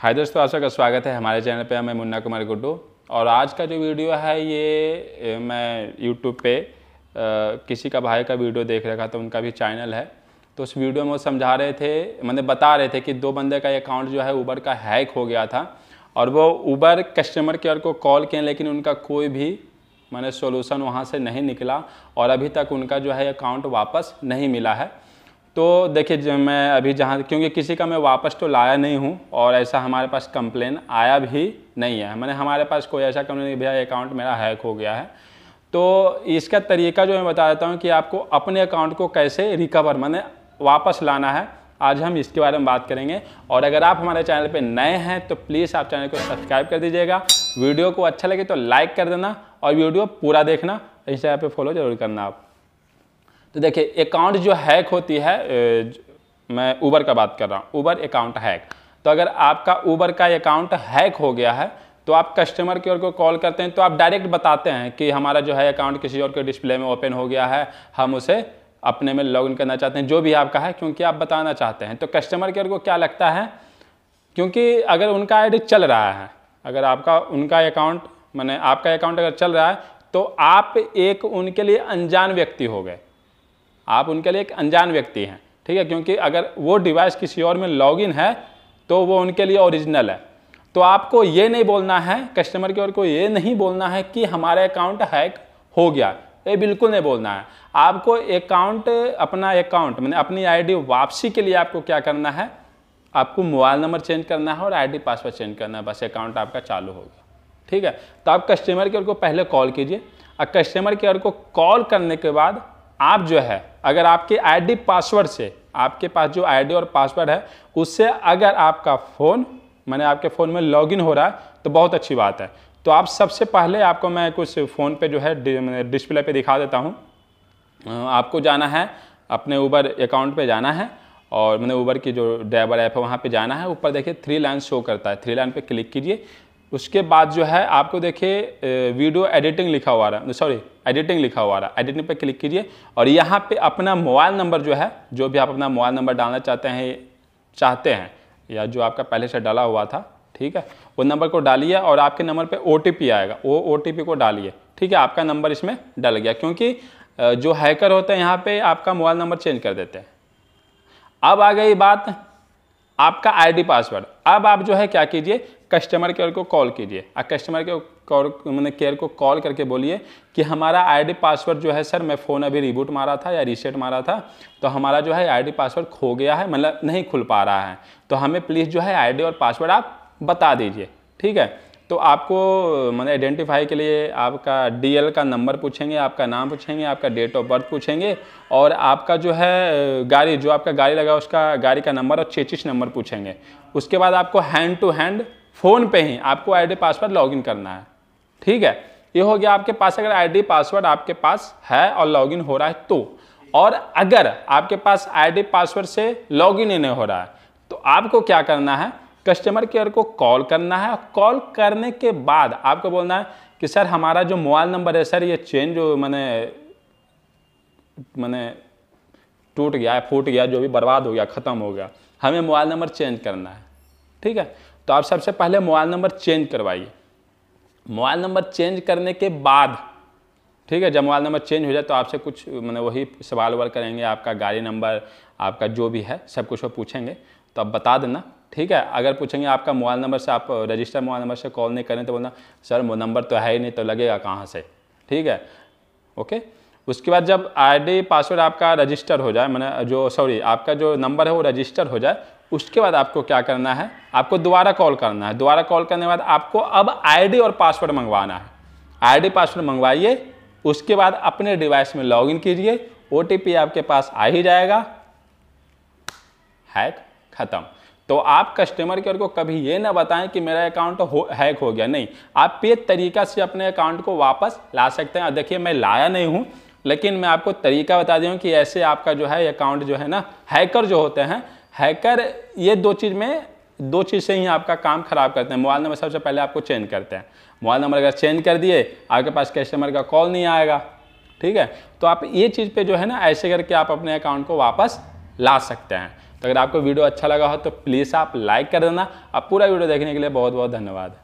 हाय दोस्तों आप सबका स्वागत है हमारे चैनल पे मैं मुन्ना कुमार गुड्डू और आज का जो वीडियो है ये मैं यूट्यूब पे आ, किसी का भाई का वीडियो देख रखा था उनका भी चैनल है तो उस वीडियो में वो समझा रहे थे मैंने मतलब बता रहे थे कि दो बंदे का अकाउंट जो है ऊबर का हैक हो गया था और वो ऊबर कस्टमर केयर को कॉल किए लेकिन उनका कोई भी मैंने सोल्यूशन वहाँ से नहीं निकला और अभी तक उनका जो है अकाउंट वापस नहीं मिला है तो देखिए मैं अभी जहाँ क्योंकि किसी का मैं वापस तो लाया नहीं हूँ और ऐसा हमारे पास कंप्लेन आया भी नहीं है मैंने हमारे पास कोई ऐसा कंप्लेन नहीं भैया अकाउंट मेरा हैक हो गया है तो इसका तरीका जो मैं बता देता हूँ कि आपको अपने अकाउंट को कैसे रिकवर मैंने वापस लाना है आज हम इसके बारे में बात करेंगे और अगर आप हमारे चैनल पर नए हैं तो प्लीज़ आप चैनल को सब्सक्राइब कर दीजिएगा वीडियो को अच्छा लगे तो लाइक कर देना और वीडियो पूरा देखना इंस्टाग्राम पर फॉलो जरूर करना आप तो देखिए अकाउंट जो हैक होती है मैं ऊबर का बात कर रहा हूँ ऊबर अकाउंट हैक तो अगर आपका ऊबर का अकाउंट हैक हो गया है तो आप कस्टमर केयर को कॉल करते हैं तो आप डायरेक्ट बताते हैं कि हमारा जो है अकाउंट किसी और के डिस्प्ले में ओपन हो गया है हम उसे अपने में लॉगिन करना चाहते हैं जो भी आपका है क्योंकि आप बताना चाहते हैं तो कस्टमर केयर को क्या लगता है क्योंकि अगर उनका आईडी चल रहा है अगर आपका उनका अकाउंट मैंने आपका अकाउंट अगर चल रहा है तो आप एक उनके लिए अनजान व्यक्ति हो गए आप उनके लिए एक अनजान व्यक्ति हैं ठीक है क्योंकि अगर वो डिवाइस किसी और में लॉग है तो वो उनके लिए ओरिजिनल है तो आपको ये नहीं बोलना है कस्टमर की ओर को ये नहीं बोलना है कि हमारा अकाउंट हैक हो गया ये बिल्कुल नहीं बोलना है आपको अकाउंट अपना अकाउंट मैंने अपनी आईडी वापसी के लिए आपको क्या करना है आपको मोबाइल नंबर चेंज करना है और आईडी पासवर्ड चेंज करना है बस अकाउंट आपका चालू हो गया ठीक है तो आप कस्टमर केयर को पहले कॉल कीजिए और कस्टमर केयर को कॉल करने के बाद आप जो है अगर आपके आईडी पासवर्ड से आपके पास जो आईडी और पासवर्ड है उससे अगर आपका फ़ोन मैंने आपके फ़ोन में लॉगिन हो रहा है तो बहुत अच्छी बात है तो आप सबसे पहले आपको मैं कुछ फ़ोन पे जो है डिस्प्ले पे दिखा देता हूँ आपको जाना है अपने ऊबर अकाउंट पे जाना है और मैंने ऊबर की जो ड्राइवर ऐप है वहाँ पे जाना है ऊपर देखिए थ्री लाइन शो करता है थ्री लाइन पे क्लिक कीजिए उसके बाद जो है आपको देखिए वीडियो एडिटिंग लिखा हुआ रहा सॉरी एडिटिंग लिखा हुआ रहा एडिटिंग पर क्लिक कीजिए और यहाँ पे अपना मोबाइल नंबर जो है जो भी आप अपना मोबाइल नंबर डालना चाहते हैं चाहते हैं या जो आपका पहले से डाला हुआ था ठीक है वो नंबर को डालिए और आपके नंबर पर ओ आएगा वो ओ को डालिए ठीक है आपका नंबर इसमें डल गया क्योंकि जो हैकर होते हैं यहाँ पर आपका मोबाइल नंबर चेंज कर देते हैं अब आ गई बात आपका आईडी पासवर्ड अब आप जो है क्या कीजिए कस्टमर केयर को कॉल कीजिए और कस्टमर केयर मैंने केयर को कॉल करके बोलिए कि हमारा आईडी पासवर्ड जो है सर मैं फ़ोन अभी रिबूट मारा था या रीसेट मारा था तो हमारा जो है आईडी पासवर्ड खो गया है मतलब नहीं खुल पा रहा है तो हमें प्लीज़ जो है आईडी और पासवर्ड आप बता दीजिए ठीक है तो आपको मैंने आइडेंटिफाई के लिए आपका डीएल का नंबर पूछेंगे आपका नाम पूछेंगे आपका डेट ऑफ बर्थ पूछेंगे और आपका जो है गाड़ी जो आपका गाड़ी लगा उसका गाड़ी का नंबर और चेचिस नंबर पूछेंगे उसके बाद आपको हैंड टू हैंड फ़ोन पे ही आपको आईडी पासवर्ड लॉगिन करना है ठीक है ये हो गया आपके पास अगर डी पासवर्ड आपके पास है और लॉगिन हो रहा है तो और अगर आपके पास डी पासवर्ड से लॉगिन ही नहीं हो रहा है तो आपको क्या करना है कस्टमर केयर को कॉल करना है कॉल करने के बाद आपको बोलना है कि सर हमारा जो मोबाइल नंबर है सर ये चेंज जो मैंने मैंने टूट गया है फूट गया जो भी बर्बाद हो गया ख़त्म हो गया हमें मोबाइल नंबर चेंज करना है ठीक है तो आप सबसे पहले मोबाइल नंबर चेंज करवाइए मोबाइल नंबर चेंज करने के बाद ठीक है जब मोबाइल नंबर चेंज हो जाए तो आपसे कुछ मैंने वही सवाल वाल करेंगे आपका गाड़ी नंबर आपका जो भी है सब कुछ वो पूछेंगे तो आप बता देना ठीक है अगर पूछेंगे आपका मोबाइल नंबर से आप रजिस्टर मोबाइल नंबर से कॉल नहीं करें तो बोलना सर वो नंबर तो है ही नहीं तो लगेगा कहाँ से ठीक है ओके उसके बाद जब आईडी पासवर्ड आपका रजिस्टर हो जाए मैंने जो सॉरी आपका जो नंबर है वो रजिस्टर हो जाए उसके बाद आपको क्या करना है आपको दोबारा कॉल करना है दोबारा कॉल करने के बाद आपको अब आई और पासवर्ड मंगवाना है आई पासवर्ड मंगवाइए उसके बाद अपने डिवाइस में लॉग कीजिए ओ आपके पास आ ही जाएगा हैक ख़त्म तो आप कस्टमर केयर को कभी ये ना बताएं कि मेरा अकाउंट हैक हो गया नहीं आप पे तरीका से अपने अकाउंट को वापस ला सकते हैं देखिए मैं लाया नहीं हूँ लेकिन मैं आपको तरीका बता दूँ कि ऐसे आपका जो है अकाउंट जो है ना हैकर जो होते हैं हैकर ये दो चीज़ में दो चीज़ से ही आपका काम खराब करते हैं मोबाइल नंबर सबसे पहले आपको चेंज करते हैं मोबाइल नंबर अगर चेंज कर दिए आपके पास कस्टमर का कॉल नहीं आएगा ठीक है तो आप ये चीज़ पे जो है ना ऐसे करके आप अपने अकाउंट को वापस ला सकते हैं तो अगर आपको वीडियो अच्छा लगा हो तो प्लीज़ आप लाइक कर देना आप पूरा वीडियो देखने के लिए बहुत बहुत धन्यवाद